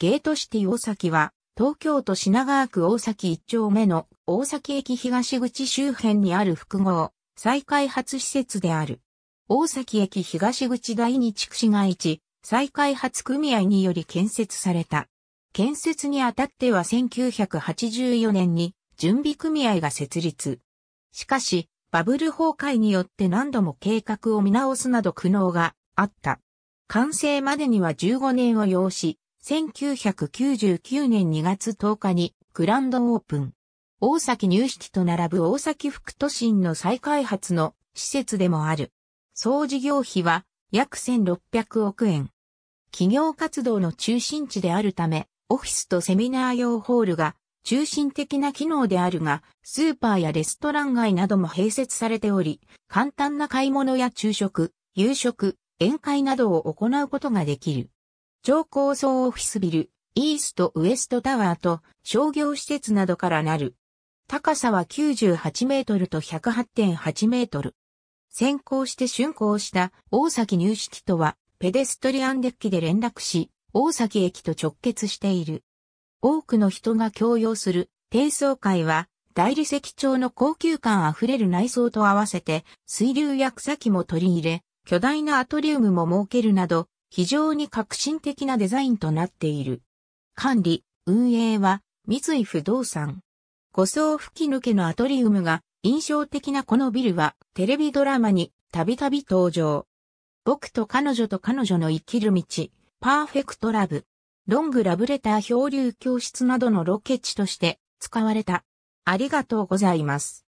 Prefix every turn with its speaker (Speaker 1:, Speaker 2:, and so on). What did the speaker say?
Speaker 1: ゲートシティ大崎は、東京都品川区大崎一丁目の大崎駅東口周辺にある複合、再開発施設である。大崎駅東口第二地区市街地、再開発組合により建設された。建設にあたっては1984年に準備組合が設立。しかし、バブル崩壊によって何度も計画を見直すなど苦悩があった。完成までには15年を要し、1999年2月10日にグランドオープン。大崎入室と並ぶ大崎副都心の再開発の施設でもある。総事業費は約1600億円。企業活動の中心地であるため、オフィスとセミナー用ホールが中心的な機能であるが、スーパーやレストラン街なども併設されており、簡単な買い物や昼食、夕食、宴会などを行うことができる。超高層オフィスビル、イーストウエストタワーと商業施設などからなる。高さは98メートルと108.8メートル。先行して竣工した大崎入試機とはペデストリアンデッキで連絡し、大崎駅と直結している。多くの人が共用する低層階は大理石調の高級感あふれる内装と合わせて水流や草木も取り入れ、巨大なアトリウムも設けるなど非常に革新的なデザインとなっている。管理、運営は三井不動産。五層吹き抜けのアトリウムが印象的なこのビルはテレビドラマにたびたび登場。僕と彼女と彼女の生きる道、パーフェクトラブ、ロングラブレター漂流教室などのロケ地として使われた。ありがとうございます。